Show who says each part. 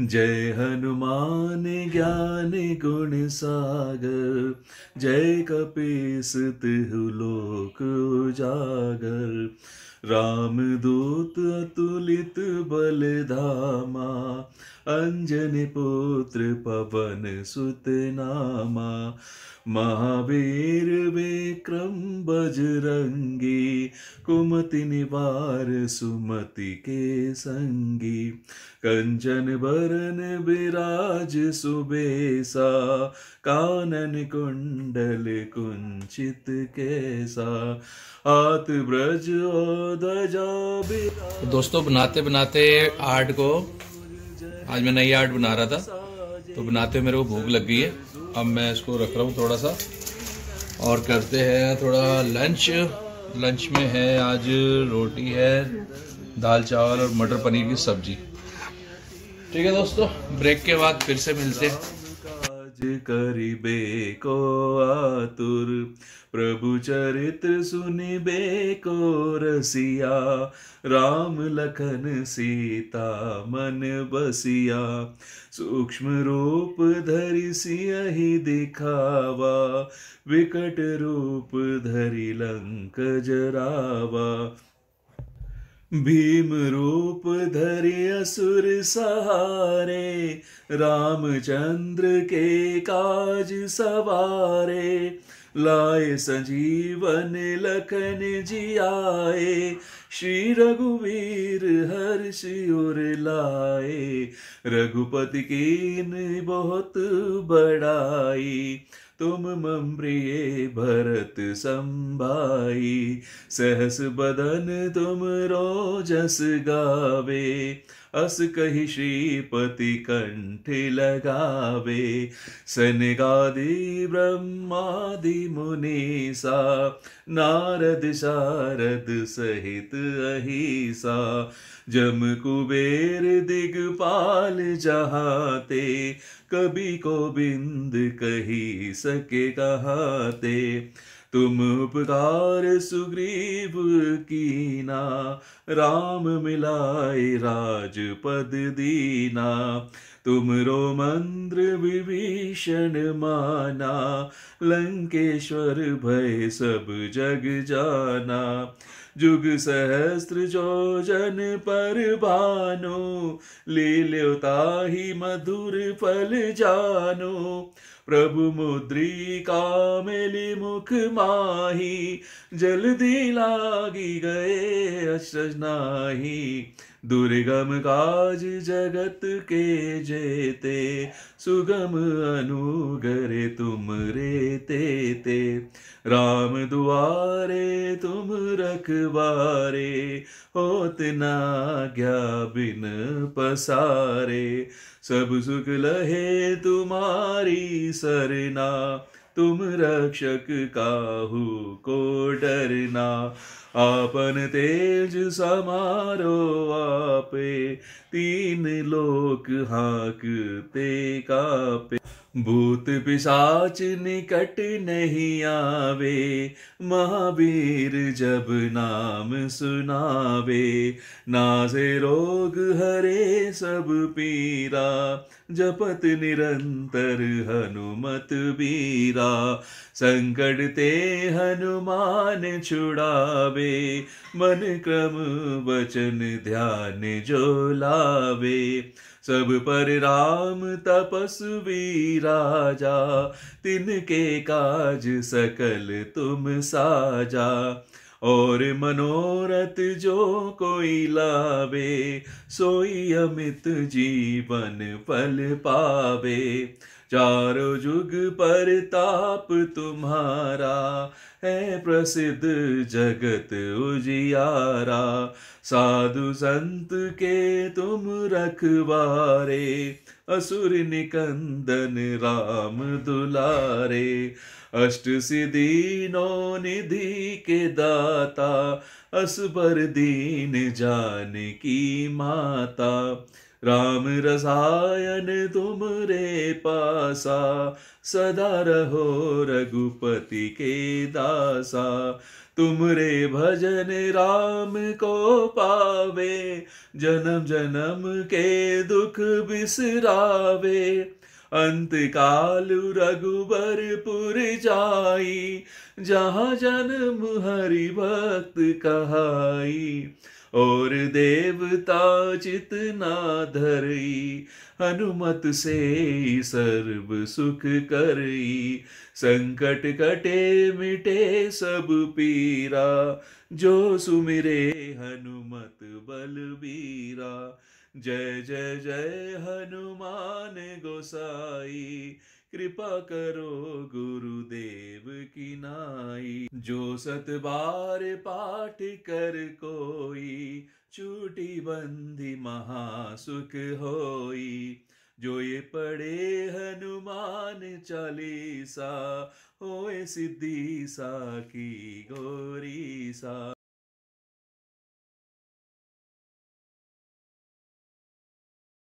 Speaker 1: जय हनुमान ज्ञान गुण सागर जय कपीस तिहु लोक उजागर राम दूत अतुलित बल धामा अंजनी पुत्र पवन सुत नामा महावीर विक्रम बजरंगी कुमति निवार सुमति के संगी कंचन बरन विराज सुबेसा कानन कुंडल कुंचित कैसा हाथ ब्रज तो दोस्तों बनाते बनाते आर्ट को आज मैं नई आर्ट बना रहा था तो बनाते मेरे को भूख लग गई है अब मैं इसको रख रहा हूँ थोड़ा सा और करते हैं थोड़ा लंच लंच में है आज रोटी है दाल चावल और मटर पनीर की सब्जी ठीक है दोस्तों ब्रेक के बाद फिर से मिलते हैं करिबे को आतुर प्रभु चरित्र सुनिबे को रसिया राम लखन सीता मन बसिया सूक्ष्म रूप धरि सिया दिखावा विकट रूप धरि लंक जरावा भीम रूप धरि असुर सहारे रामचंद्र के काज सवारे लाए संजीवन लखन जियाए श्री रघुवीर हर्ष उर लाए रघुपति कीन बहुत बड़ाई तुम मम प्रिय भरत संभाई सहस बदन तुम रोजस गावे अस कही श्रीपति कंठे लगावे सनगादि ब्रह्मादि मुनीसा नारद शारद सहित अहिसा जम कुबेर दिगपाल जहाते कभी को बिंद कही सके कहाते तुम उपकार सुग्रीव कीना राम मिलाए राजपद दीना तुम रो मंत्र विभीषण माना लंकेश्वर भय सब जग जाना जुग सहस्त्र जो जन पर भानो ले ही मधुर फल जानो प्रभु का मेली मुख माही जल्दी लागी गए नाही दुर्गम काज जगत के जेते सुगम अनुगरे तुम रे ते ते राम दुआरे तुम रखबारे होत ना ज्ञा बिन पसारे सब सुख लहे तुम्हारी सरना तुम रक्षक काहू को डरना आपन तेज समारो आपे तीन लोक हाकते कापे भूत पिशाच निकट नहीं आवे महावीर जब नाम सुनावे ना से रोग हरे सब पीरा जपत निरंतर हनुमत बीरा संकट ते हनुमान छुड़ावे मन क्रम वचन ध्यान जो लावे सब पर राम तपस्वीर राजा तिनके काज सकल तुम साजा और मनोरथ जो कोई लावे सोई अमित जीवन फल पावे चारो युग पर ताप तुम्हारा है प्रसिद्ध जगत उजियारा साधु संत के तुम रखवारे असुर निकंदन राम दुलारे अष्ट सिद्धि नो निधि के दाता असबर दीन जान की माता राम रसायन तुम रे पासा सदा रहो रघुपति के दासा तुम रे भजन राम को पावे जन्म जन्म के दुख बिसरावे अंत काल पुर जाई जहाँ जन्म हरि भक्त कहाई और देवता चितना धरई हनुमत से सर्व सुख करई संकट कटे मिटे सब पीरा जो सुमिरे हनुमत बलबीरा जय जय जय हनुमान गोसाई कृपा करो गुरुदेव की नाई जो सतबार पाठ कर कोई छूटी बंदी महासुख होई जो ये पढ़े हनुमान चालीसा होए सिद्धि सा की गोरी सा